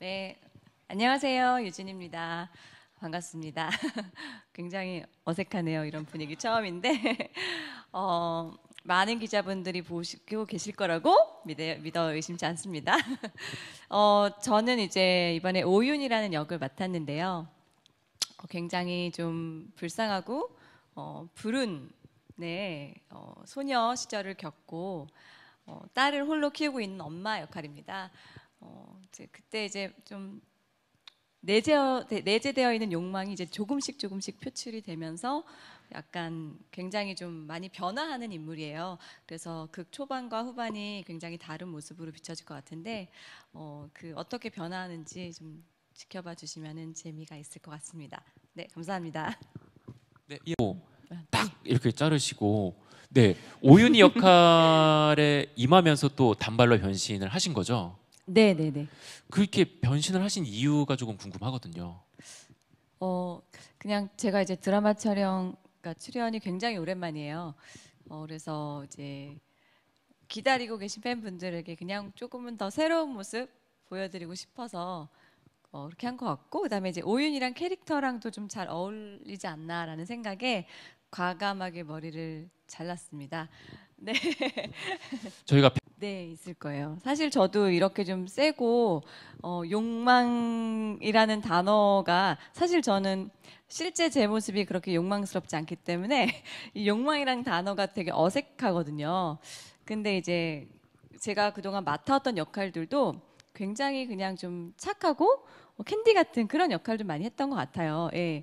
네, 안녕하세요. 유진입니다. 반갑습니다. 굉장히 어색하네요. 이런 분위기 처음인데. 어, 많은 기자분들이 보시고 계실 거라고 믿어, 믿어 의심치 않습니다. 어, 저는 이제 이번에 오윤이라는 역을 맡았는데요. 어, 굉장히 좀 불쌍하고, 어, 불운, 네, 어, 소녀 시절을 겪고, 어, 딸을 홀로 키우고 있는 엄마 역할입니다. 어, 이제 그때 이제 좀 내재 어 내재되어 있는 욕망이 이제 조금씩 조금씩 표출이 되면서 약간 굉장히 좀 많이 변화하는 인물이에요. 그래서 극 그 초반과 후반이 굉장히 다른 모습으로 비춰질 것 같은데 어, 그 어떻게 변화하는지 좀 지켜봐 주시면은 재미가 있을 것 같습니다. 네, 감사합니다. 네, 이거 뭐 딱 이렇게 자르시고 네 오윤희 역할에 임하면서 또 단발로 변신을 하신 거죠. 네, 네, 네. 그렇게 변신을 하신 이유가 조금 궁금하거든요. 어, 그냥 제가 이제 드라마 촬영 그러니까 출연이 굉장히 오랜만이에요. 어, 그래서 이제 기다리고 계신 팬분들에게 그냥 조금은 더 새로운 모습 보여드리고 싶어서 어, 그렇게 한 것 같고 그다음에 이제 오윤이랑 캐릭터랑도 좀 잘 어울리지 않나라는 생각에 과감하게 머리를 잘랐습니다. 네. 저희가 네, 있을 거예요. 사실 저도 이렇게 좀 세고 어, 욕망이라는 단어가 사실 저는 실제 제 모습이 그렇게 욕망스럽지 않기 때문에 이 욕망이라는 단어가 되게 어색하거든요. 근데 이제 제가 그동안 맡아왔던 역할들도 굉장히 그냥 좀 착하고 뭐, 캔디 같은 그런 역할도 많이 했던 것 같아요. 예.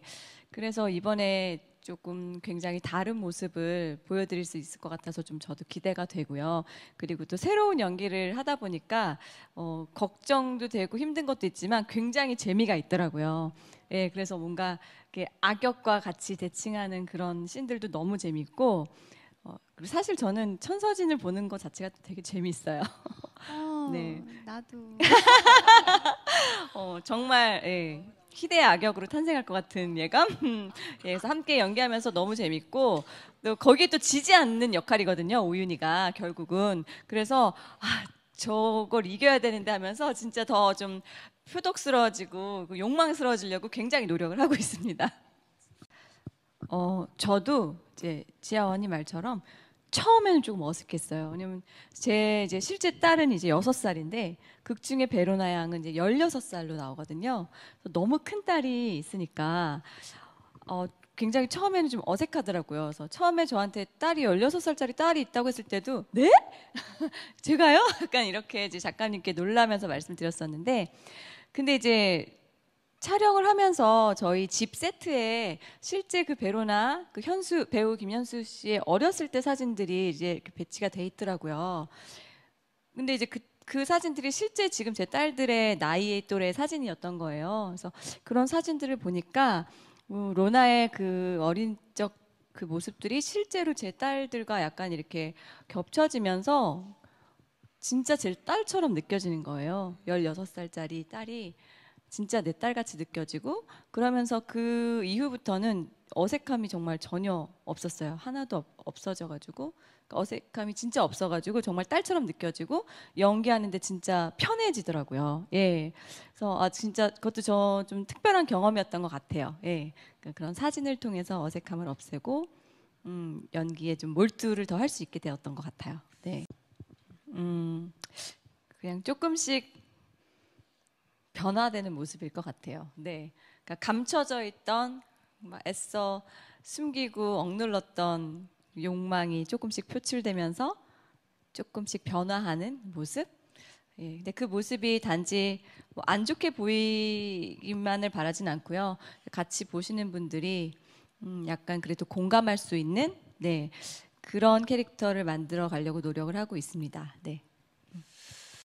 그래서 이번에 조금 굉장히 다른 모습을 보여드릴 수 있을 것 같아서 좀 저도 기대가 되고요. 그리고 또 새로운 연기를 하다 보니까 어, 걱정도 되고 힘든 것도 있지만 굉장히 재미가 있더라고요. 예, 그래서 뭔가 이렇게 악역과 같이 대칭하는 그런 씬들도 너무 재밌고 어, 그리고 사실 저는 천서진을 보는 것 자체가 되게 재미있어요. 어, 네, 나도. 어, 정말 예. 희대의 악역으로 탄생할 것 같은 예감? 예, 그래서 함께 연기하면서 너무 재밌고 또 거기에 또 지지 않는 역할이거든요. 오윤이가 결국은 그래서 아, 저걸 이겨야 되는데 하면서 진짜 더 좀 표독스러워지고 그 욕망스러워지려고 굉장히 노력을 하고 있습니다. 어, 저도 이제 지아원이 말처럼 처음에는 조금 어색했어요. 왜냐면 제 이제 실제 딸은 이제 여섯 살인데 극중의 베로나 양은 이제 열여섯 살로 나오거든요. 너무 큰 딸이 있으니까 어, 굉장히 처음에는 좀 어색하더라고요. 그래서 처음에 저한테 딸이 16살짜리 딸이 있다고 했을 때도 네? 제가요? 약간 이렇게 이제 작가님께 놀라면서 말씀드렸었는데 근데 이제 촬영을 하면서 저희 집 세트에 실제 그 배로나 그 현수 배우 김현수 씨의 어렸을 때 사진들이 이제 배치가 돼 있더라고요. 근데 이제 그, 그 사진들이 실제 지금 제 딸들의 나이 또래 사진이었던 거예요. 그래서 그런 사진들을 보니까 음, 로나의 그 어린 적 그 모습들이 실제로 제 딸들과 약간 이렇게 겹쳐지면서 진짜 제 딸처럼 느껴지는 거예요. 16살짜리 딸이 진짜 내 딸같이 느껴지고 그러면서 그 이후부터는 어색함이 정말 전혀 없었어요. 하나도 없어져 가지고 그러니까 어색함이 진짜 없어 가지고 정말 딸처럼 느껴지고 연기하는데 진짜 편해지더라고요. 예. 그래서 아 진짜 그것도 저 좀 특별한 경험이었던 것 같아요. 예. 그러니까 그런 사진을 통해서 어색함을 없애고 음, 연기에 좀 몰두를 더 할 수 있게 되었던 것 같아요. 네. 음, 그냥 조금씩 변화되는 모습일 것 같아요. 네. 그러니까 감춰져 있던 애써 숨기고 억눌렀던 욕망이 조금씩 표출되면서 조금씩 변화하는 모습. 예, 근데 그 모습이 단지 뭐안 좋게 보이기만을 바라진 않고요. 같이 보시는 분들이 음, 약간 그래도 공감할 수 있는 네, 그런 캐릭터를 만들어 가려고 노력을 하고 있습니다. 네.